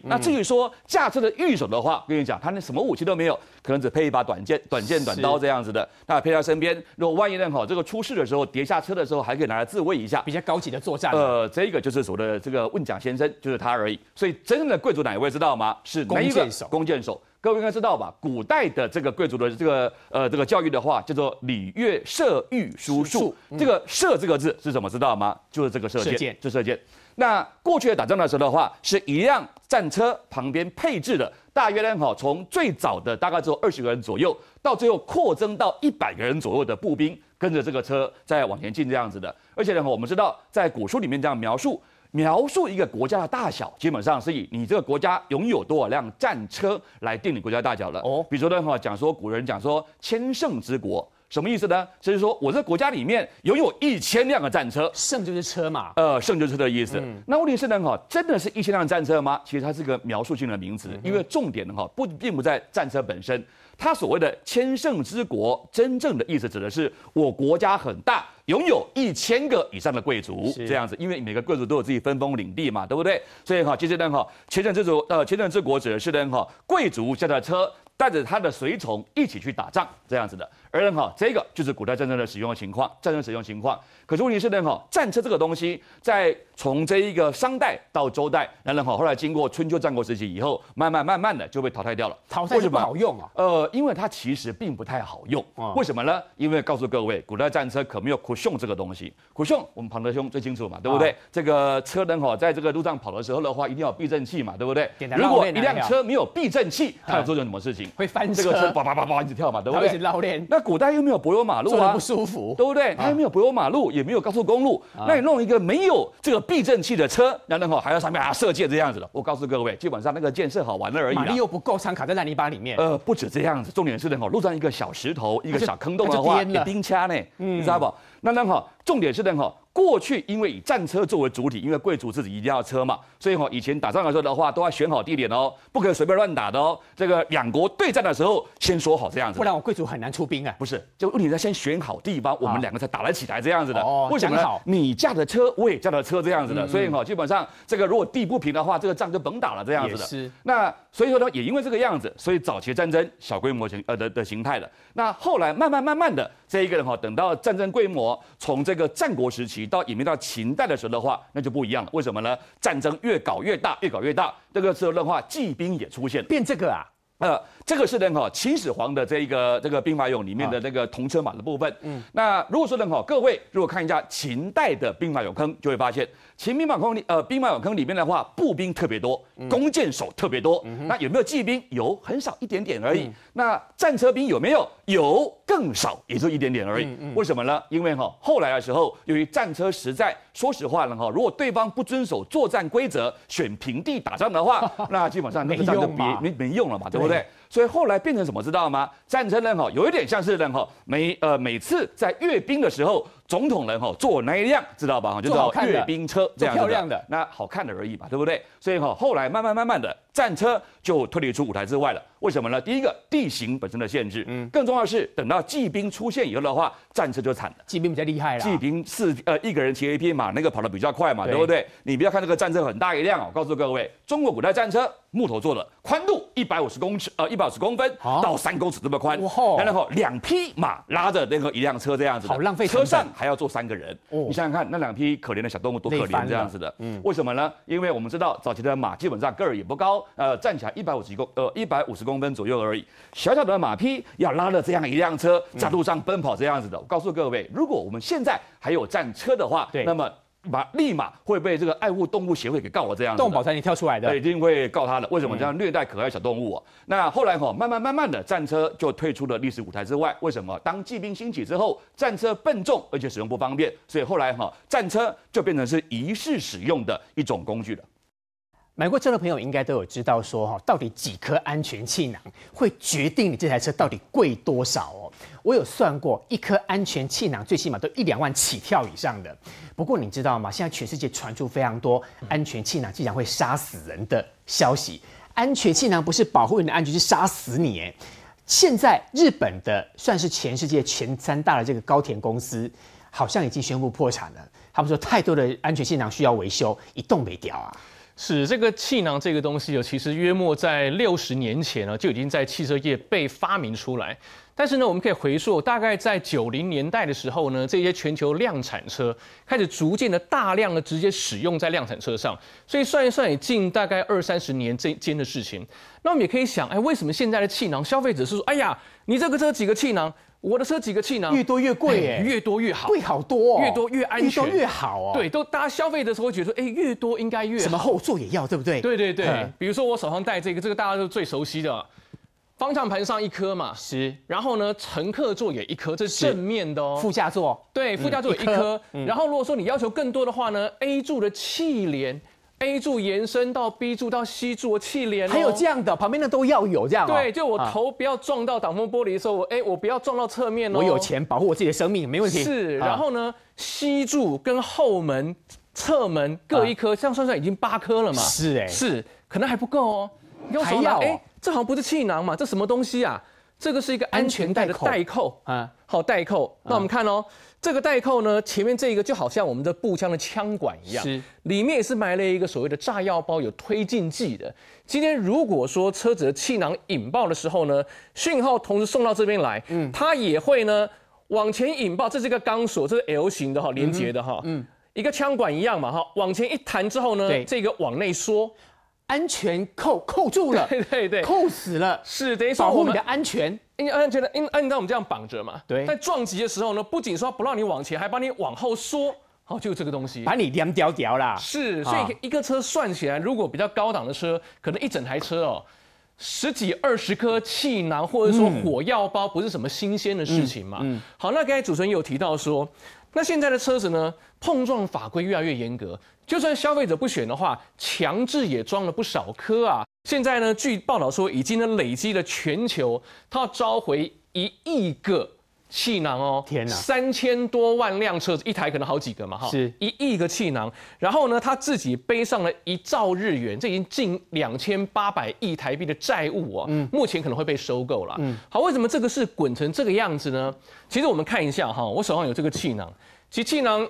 那至于说驾车的御手的话，跟你讲，他那什么武器都没有，可能只配一把短剑、短剑、短刀这样子的，那配在身边。如果万一，人吼这个出事。的时候，叠下车的时候，还可以拿来自慰一下，比较高级的作战。呃，这个就是所谓的这个问蒋先生，就是他而已。所以真正的贵族哪一位知道吗？是弓箭手。弓箭手，各位应该知道吧？古代的这个贵族的这个呃这个教育的话，叫做礼乐射御书数。这个射这个字是怎么知道吗？就是这个射箭，就射箭。那过去的打仗的时候的话，是一辆战车旁边配置的，大约呢好，从最早的大概只有二十个人左右，到最后扩增到一百个人左右的步兵。跟着这个车在往前进这样子的，而且呢，我们知道在古书里面这样描述，描述一个国家的大小，基本上是以你这个国家拥有多少辆战车来定你国家大小了。哦，比如说呢，哈，讲说古人讲说“千乘之国”什么意思呢？就是说，我这国家里面拥有一千辆的战车，“乘”就是车嘛。呃，乘就是这意思。那问题是呢，哈，真的是一千辆战车吗？其实它是个描述性的名词，因为重点呢，哈，不并不在战车本身。他所谓的“千乘之国”，真正的意思指的是我国家很大。拥有一千个以上的贵族这样子，因为每个贵族都有自己分封领地嘛，对不对？所以哈，其实呢哈，千乘之主呃，千乘之国指的是呢哈，贵族驾的车带着他的随从一起去打仗这样子的。而呢哈，这个就是古代战争的使用情况，战争使用情况。可是问题是呢哈，战车这个东西在从这一个商代到周代，那人哈，后来经过春秋战国时期以后，慢慢慢慢的就被淘汰掉了。淘汰为什么好用啊？呃，因为它其实并不太好用。为什么呢？因为告诉各位，古代战车可没有。骨松这个东西，骨松我们庞德兄最清楚嘛，对不对？这个车轮吼，在这个路上跑的时候的话，一定要避震器嘛，对不对？如果一辆车没有避震器，它要做成什么事情？会翻车，这个车叭叭叭叭一直跳嘛，对不对？老练。那古代又没有柏油马路啊，不舒服，对不对？它又没有柏油马路，也没有高速公路，那你弄一个没有这个避震器的车，然后吼还要上面啊射箭这样子的，我告诉各位，基本上那个箭射好玩了而已。马力又不够，山卡在泥巴里面。呃，不止这样子，重点是的吼，路上一个小石头、一个小坑洞的话，也钉掐呢，你知道不？那那好，重点是然后。过去因为以战车作为主体，因为贵族自己一定要车嘛，所以哈以前打仗的时候的话，都要选好地点哦，不可以随便乱打的哦。这个两国对战的时候，先说好这样子，不然我贵族很难出兵啊。不是，就问题在先选好地方，我们两个才打得起来这样子的。哦，讲好，你驾的车，我也驾的车这样子的，所以哈基本上这个如果地不平的话，这个仗就甭打了这样子的。是。那所以说呢，也因为这个样子，所以早期战争小规模形呃的的形态的。那后来慢慢慢慢的这一个人哈，等到战争规模从这个战国时期。到演变到秦代的时候的话，那就不一样了。为什么呢？战争越搞越大，越搞越大，这个时候的话，骑兵也出现，变这个啊。呃，这个是人哈，秦始皇的这一个这个兵马俑里面的那个铜车马的部分。嗯，那如果说人哈，各位如果看一下秦代的兵马俑坑，就会发现。秦兵马坑里呃，兵马俑坑里面的话，步兵特别多，弓箭手特别多。那有没有骑兵？有，很少一点点而已。那战车兵有没有？有，更少，也就一点点而已。为什么呢？因为哈，后来的时候，由于战车实在，说实话呢哈，如果对方不遵守作战规则，选平地打仗的话，那基本上那个就别没没用了嘛，对不对？所以后来变成什么？知道吗？战车人哈，有一点像是人哈，每呃每次在阅兵的时候。总统人哈坐那一辆知道吧？哈，就是阅兵车这样子，漂亮的那好看的而已嘛，对不对？所以哈，后来慢慢慢慢的战车就脱离出舞台之外了。为什么呢？第一个地形本身的限制，嗯，更重要的是等到骑兵出现以后的话，战车就惨了。骑兵比较厉害啦。骑兵是呃一个人骑一匹马，那个跑得比较快嘛，对不对？你不要看这个战车很大一辆哦，告诉各位，中国古代战车木头做的，宽度一百五十公尺呃一百五十公分到三公尺这么宽，然后两匹马拉着那个一辆车这样子，好浪费，车上。还要坐三个人，你想想看，那两匹可怜的小动物多可怜这样子的，嗯，为什么呢？因为我们知道早期的马基本上个儿也不高，呃，站起来一百五十公呃一百五十公分左右而已，小小的马匹要拉了这样一辆车在路上奔跑这样子的，我告诉各位，如果我们现在还有战车的话，那么。马立马会被这个爱护动物协会给告，我这样。动物保护团体跳出来的，一定会告他的。为什么这样虐待可爱小动物啊？那后来哈，慢慢慢慢的，战车就退出了历史舞台之外。为什么？当骑兵兴起之后，战车笨重而且使用不方便，所以后来哈，战车就变成是仪式使用的一种工具了。买过车的朋友应该都有知道，说哈到底几颗安全气囊会决定你这台车到底贵多少哦？我有算过，一颗安全气囊最起码都一两万起跳以上的。不过你知道吗？现在全世界传出非常多安全气囊竟然会杀死人的消息。安全气囊不是保护你的安全，是杀死你。现在日本的算是全世界前三大的这个高田公司，好像已经宣布破产了。他们说太多的安全气囊需要维修，一动没掉啊。是这个气囊这个东西哟，其实约莫在六十年前呢就已经在汽车业被发明出来。但是呢，我们可以回溯，大概在九零年代的时候呢，这些全球量产车开始逐渐的大量的直接使用在量产车上。所以算一算，也近大概二三十年这间的事情。那我们也可以想，哎，为什么现在的气囊消费者是说，哎呀，你这个车几个气囊？我的车几个气囊？越多越贵耶，越多越好，贵好多，越多越安全，越越好哦。对，都大家消费的时候会觉得，哎，越多应该越什么后座也要对不对？对对对，比如说我手上戴这个，这个大家都最熟悉的，方向盘上一颗嘛，是。然后呢，乘客座也一颗，这是正面的哦。副驾座，对，副驾座一颗。然后如果说你要求更多的话呢，A 柱的气帘。A 柱延伸到 B 柱到 C 柱，我气帘哦，还有这样的，旁边的都要有这样。对，就我头不要撞到挡风玻璃的时候，我哎，我不要撞到侧面哦。我有钱保护我自己的生命，没问题。是，然后呢，C 柱跟后门、侧门各一颗，这样算算已经八颗了嘛？是哎，是，可能还不够哦。还要哎，这好像不是气囊嘛？这什么东西啊？这个是一个安全带的带扣啊，好带扣。那我们看哦。这个代扣呢，前面这一个就好像我们的步枪的枪管一样，是里面也是埋了一个所谓的炸药包，有推进剂的。今天如果说车子的气囊引爆的时候呢，讯号同时送到这边来，嗯，它也会呢往前引爆。这是一个钢索，这是 L 型的哈，连接的哈，嗯，一个枪管一样嘛哈，往前一弹之后呢，这个往内缩，安全扣扣住了，对对对，扣死了，是得保我你的安全。你按觉得，因全照我们这样绑着嘛，对。在撞击的时候呢，不仅说不让你往前，还把你往后缩，哦，就这个东西把你凉掉掉啦。是，所以一个车算起来，如果比较高档的车，可能一整台车哦，十几二十颗气囊或者说火药包，不是什么新鲜的事情嘛。嗯。好，那刚才主持人有提到说。那现在的车子呢？碰撞法规越来越严格，就算消费者不选的话，强制也装了不少颗啊。现在呢，据报道说，已经呢累积了全球，它要召回一亿个。气囊哦，天哪，三千多万辆车，一台可能好几个嘛，哈，是一亿个气囊，然后呢，他自己背上了一兆日元，这已经近两千八百亿台币的债务啊，嗯，目前可能会被收购了，嗯，好，为什么这个是滚成这个样子呢？其实我们看一下哈，我手上有这个气囊，其实气囊。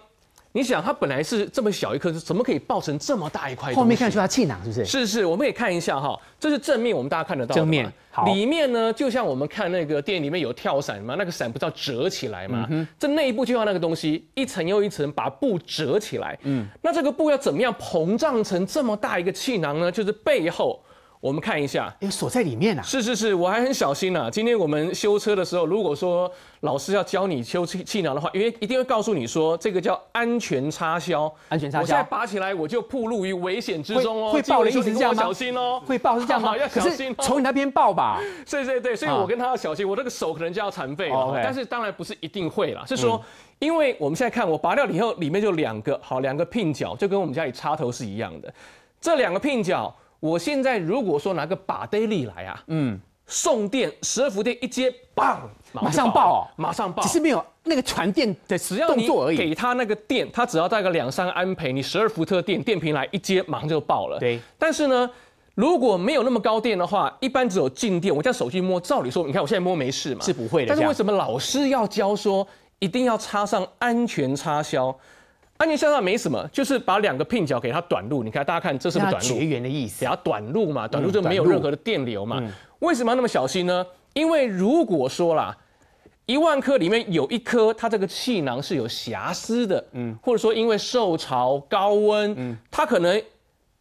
你想，它本来是这么小一颗，怎么可以爆成这么大一块？后面看出它气囊是不是？是是，我们可以看一下哈，这是正面，我们大家看得到。正面，好。里面呢，就像我们看那个电影里面有跳伞嘛，那个伞不叫折起来嘛，这内部就要那个东西一层又一层把布折起来。嗯。那这个布要怎么样膨胀成这么大一个气囊呢？就是背后。我们看一下，哎，锁在里面啊！是是是，我还很小心呢。今天我们修车的时候，如果说老师要教你修气气囊的话，因为一定会告诉你说，这个叫安全插销，安全插销。我现在拔起来，我就暴露于危险之中哦。会爆，思是这样吗？要小心哦。会爆是这样吗？要小心。从你那边爆吧。对对对，所以我跟他要小心，我这个手可能就要残废了。但是当然不是一定会啦，是说，因为我们现在看，我拔掉以后，里面就两个，好，两个 Pin 角，就跟我们家里插头是一样的。这两个 Pin 角。我现在如果说拿个把呆力来啊，嗯，送电十二伏电一接棒，马上爆马上爆，只是没有那个传电的，只要已。给他那个电，他只要带个两三安培，你十二伏特电电瓶来一接，上就爆了。对，但是呢，如果没有那么高电的话，一般只有静电。我这样手去摸，照理说，你看我现在摸没事嘛，是不会的。但是为什么老师要教说一定要插上安全插销？安全线上没什么，就是把两个聘角给它短路。你看，大家看，这是不是短路？绝缘的意思，给它短路嘛，短路就没有任何的电流嘛。为什么要那么小心呢？因为如果说啦，一万颗里面有一颗，它这个气囊是有瑕疵的，嗯，或者说因为受潮、高温，嗯，它可能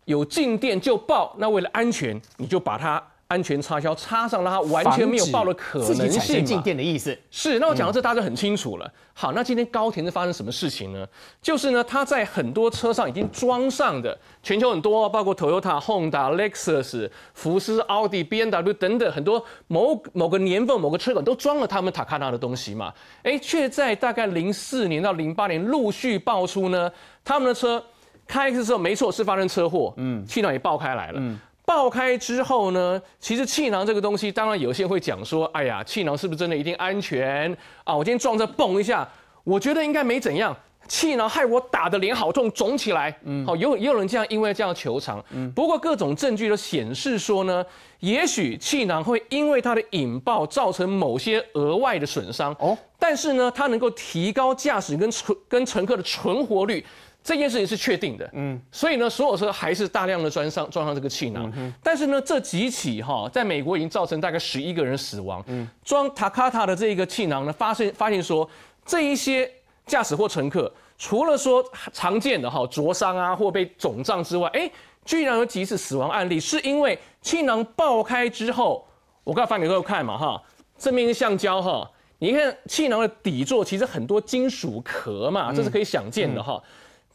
有静电就爆。那为了安全，你就把它。安全插销插上，让它完全没有爆的可能。是静电的意思。是，那我讲到这，大家就很清楚了。好，那今天高田是发生什么事情呢？就是呢，他在很多车上已经装上的，全球很多，包括 Toyota、Honda、Lexus、福斯、奥迪、B M W 等等，很多某某个年份、某个车款都装了他们塔卡纳的东西嘛。哎，却在大概零四年到零八年陆续爆出呢，他们的车开的时候，没错，是发生车祸，嗯，气囊也爆开来了，嗯。爆开之后呢，其实气囊这个东西，当然有些会讲说，哎呀，气囊是不是真的一定安全啊？我今天撞车蹦一下，我觉得应该没怎样，气囊害我打的脸好重，肿起来。嗯，好，有也有人这样，因为这样求长。嗯，不过各种证据都显示说呢，也许气囊会因为它的引爆造成某些额外的损伤。哦，但是呢，它能够提高驾驶跟乘跟乘客的存活率。这件事情是确定的，嗯，所以呢，所有车还是大量的装上装上这个气囊，但是呢，这几起哈，在美国已经造成大概十一个人死亡，嗯，装塔卡塔的这一个气囊呢，发现发现说，这一些驾驶或乘客除了说常见的哈灼伤啊或被肿胀之外，哎，居然有几次死亡案例是因为气囊爆开之后，我刚刚发给各位看嘛哈，这面是橡胶哈，你看气囊的底座其实很多金属壳嘛，这是可以想见的哈。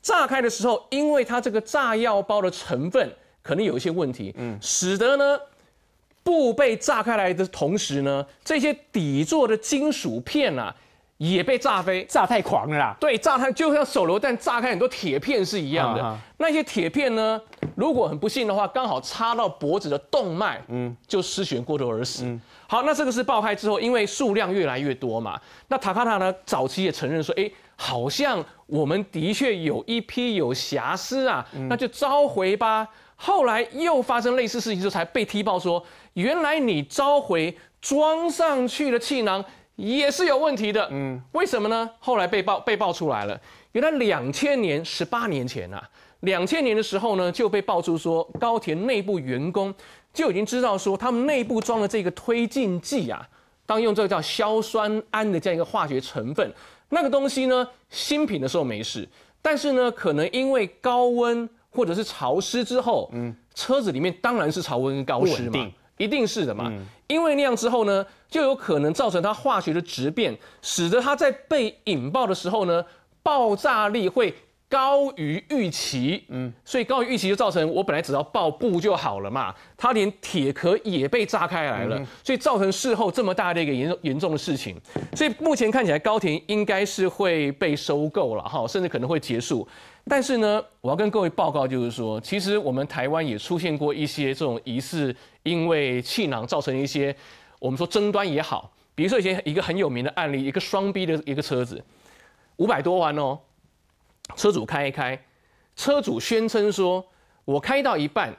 炸开的时候，因为它这个炸药包的成分可能有一些问题，嗯，使得呢，布被炸开来的同时呢，这些底座的金属片啊也被炸飞，炸太狂了，对，炸太就像手榴弹炸开很多铁片是一样的，那些铁片呢，如果很不幸的话，刚好插到脖子的动脉，嗯，就失血过多而死。好，那这个是爆开之后，因为数量越来越多嘛，那塔卡塔呢，早期也承认说，哎。好像我们的确有一批有瑕疵啊，那就召回吧。后来又发生类似事情就才被踢爆说，原来你召回装上去的气囊也是有问题的。嗯，为什么呢？后来被爆被爆出来了，原来两千年十八年前啊，两千年的时候呢，就被爆出说，高铁内部员工就已经知道说，他们内部装了这个推进剂啊，当用这个叫硝酸铵的这样一个化学成分。那个东西呢，新品的时候没事，但是呢，可能因为高温或者是潮湿之后，嗯，车子里面当然是潮温跟高湿嘛，一定是的嘛，因为那样之后呢，就有可能造成它化学的质变，使得它在被引爆的时候呢，爆炸力会。高于预期，嗯，所以高于预期就造成我本来只要报布就好了嘛，它连铁壳也被炸开来了，所以造成事后这么大的一个严重严重的事情。所以目前看起来高田应该是会被收购了哈，甚至可能会结束。但是呢，我要跟各位报告就是说，其实我们台湾也出现过一些这种疑似因为气囊造成一些我们说争端也好，比如说以前一个很有名的案例，一个双 B 的一个车子，五百多万哦。车主开一开，车主宣称说：“我开到一半，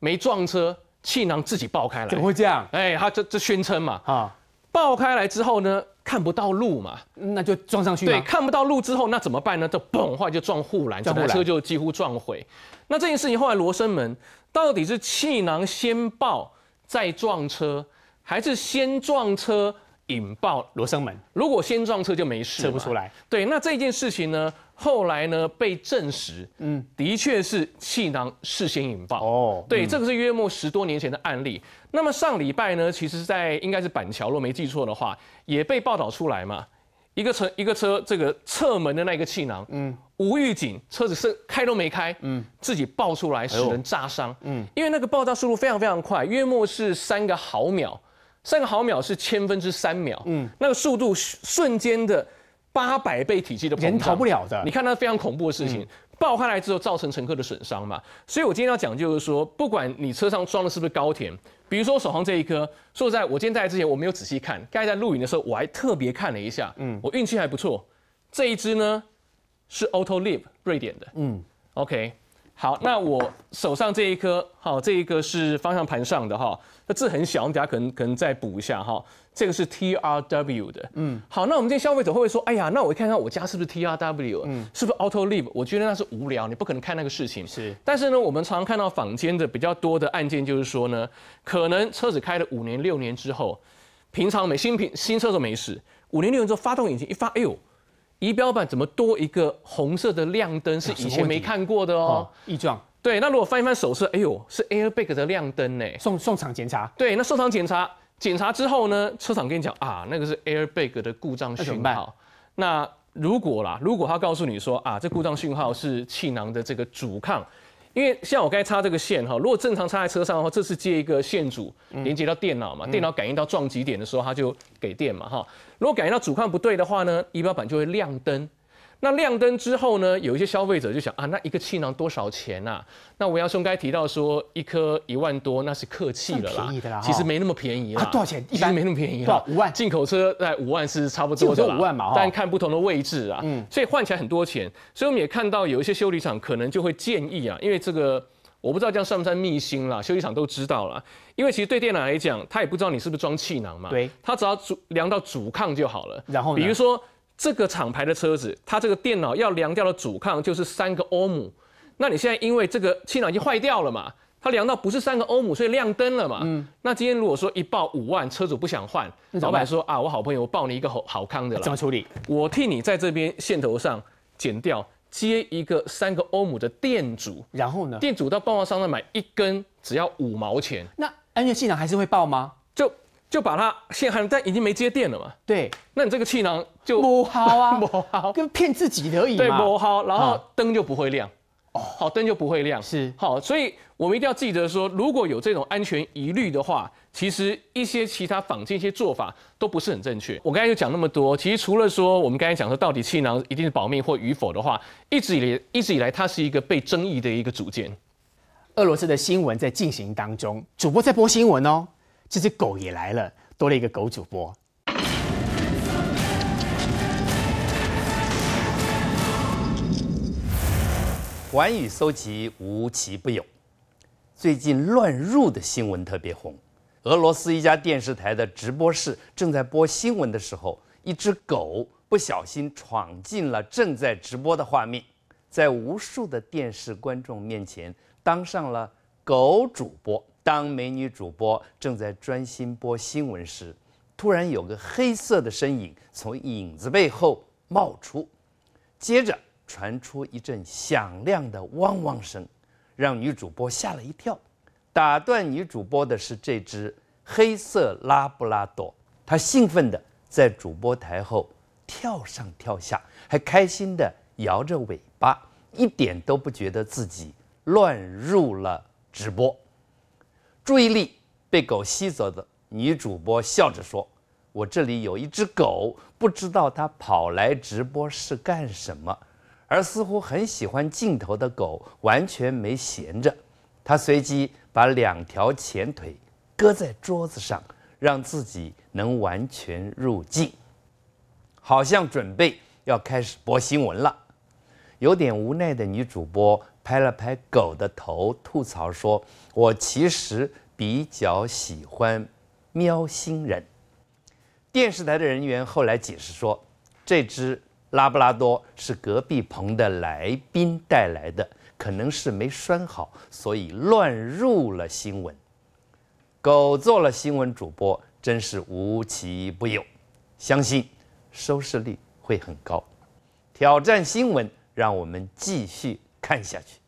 没撞车，气囊自己爆开来。”怎么会这样？哎，他这这宣称嘛，啊，爆开来之后呢，看不到路嘛，那就撞上去。对，看不到路之后，那怎么办呢？就嘣，坏就撞护栏，撞的车就几乎撞毁。那这件事情后来，罗生门到底是气囊先爆再撞车，还是先撞车引爆罗生门？如果先撞车就没事，测不出来。对，那这件事情呢？后来呢，被证实，嗯，的确是气囊事先引爆。哦，对，这个是约莫十多年前的案例。那么上礼拜呢，其实是在应该是板桥，若没记错的话，也被报道出来嘛，一个车一个车这个侧门的那个气囊，嗯，无预警，车子是开都没开，嗯，自己爆出来，使人炸伤，嗯，因为那个爆炸速度非常非常快，约莫是三个毫秒，三个毫秒是千分之三秒，嗯，那个速度瞬间的。八百倍体积的，人逃不了的。你看，它非常恐怖的事情，爆开来之后造成乘客的损伤嘛。所以我今天要讲，就是说，不管你车上装的是不是高铁，比如说手上这一颗，说在我今天在来之前我没有仔细看，刚才在录影的时候我还特别看了一下，嗯，我运气还不错，这一只呢是 Auto Lip 瑞典的，嗯，OK，好，那我手上这一颗，好，这一个，是方向盘上的哈，那字很小，等下可能可能再补一下哈。这个是 T R W 的，嗯，好，那我们这些消费者会不会说，哎呀，那我看看我家是不是 T R W，嗯，是不是 Auto Live？我觉得那是无聊，你不可能看那个事情。是，但是呢，我们常常看到坊间的比较多的案件，就是说呢，可能车子开了五年六年之后，平常没新品新车都没事，五年六年之后发动引擎一发，哎呦，仪表板怎么多一个红色的亮灯，是以前没看过的哦，异状。对，那如果翻一翻手册，哎呦，是 Airbag 的亮灯呢，送送厂检查。对，那送厂检查。检查之后呢，车厂跟你讲啊，那个是 airbag 的故障讯号。那那如果啦，如果他告诉你说啊，这故障讯号是气囊的这个阻抗，因为像我刚才插这个线哈，如果正常插在车上的话，这是接一个线组连接到电脑嘛，电脑感应到撞击点的时候，它就给电嘛哈。如果感应到阻抗不对的话呢，仪表板就会亮灯。那亮灯之后呢？有一些消费者就想啊，那一个气囊多少钱啊？那吴亚松该提到说，一颗一万多，那是客气的啦，其实没那么便宜啊。多少钱？一般没那么便宜啦，五万。进口车在五万是差不多的，五万嘛，但看不同的位置啊。嗯。所以换起来很多钱，所以我们也看到有一些修理厂可能就会建议啊，因为这个我不知道这样算不算密辛啦，修理厂都知道啦。因为其实对电脑来讲，他也不知道你是不是装气囊嘛，对，他只要主量到阻抗就好了。然后，比如说。这个厂牌的车子，它这个电脑要量掉的阻抗就是三个欧姆。那你现在因为这个气囊已经坏掉了嘛，它量到不是三个欧姆，所以亮灯了嘛。嗯。那今天如果说一报五万，车主不想换，老板说啊，我好朋友，我报你一个好好康的。怎么处理？我替你在这边线头上剪掉，接一个三个欧姆的电阻。然后呢？电阻到报告商那买一根只要五毛钱。那安全气囊还是会报吗？就。就把它陷害但已经没接电了嘛？对，那你这个气囊就磨耗啊，磨 耗跟骗自己而已嘛。对，磨耗，然后灯就不会亮哦，好，灯就不会亮是好，所以我们一定要记得说，如果有这种安全疑虑的话，其实一些其他仿这一些做法都不是很正确。我刚才就讲那么多，其实除了说我们刚才讲说到底气囊一定是保命或与否的话，一直以来一直以来它是一个被争议的一个组件。俄罗斯的新闻在进行当中，主播在播新闻哦。这只狗也来了，多了一个狗主播。寰宇搜集无奇不有，最近乱入的新闻特别红。俄罗斯一家电视台的直播室正在播新闻的时候，一只狗不小心闯进了正在直播的画面，在无数的电视观众面前当上了狗主播。当美女主播正在专心播新闻时，突然有个黑色的身影从影子背后冒出，接着传出一阵响亮的汪汪声，让女主播吓了一跳。打断女主播的是这只黑色拉布拉多，它兴奋地在主播台后跳上跳下，还开心地摇着尾巴，一点都不觉得自己乱入了直播。注意力被狗吸走的女主播笑着说：“我这里有一只狗，不知道它跑来直播是干什么。”而似乎很喜欢镜头的狗完全没闲着，它随即把两条前腿搁在桌子上，让自己能完全入镜，好像准备要开始播新闻了。有点无奈的女主播。拍了拍狗的头，吐槽说：“我其实比较喜欢喵星人。”电视台的人员后来解释说，这只拉布拉多是隔壁棚的来宾带来的，可能是没拴好，所以乱入了新闻。狗做了新闻主播，真是无奇不有。相信收视率会很高。挑战新闻，让我们继续。看下去。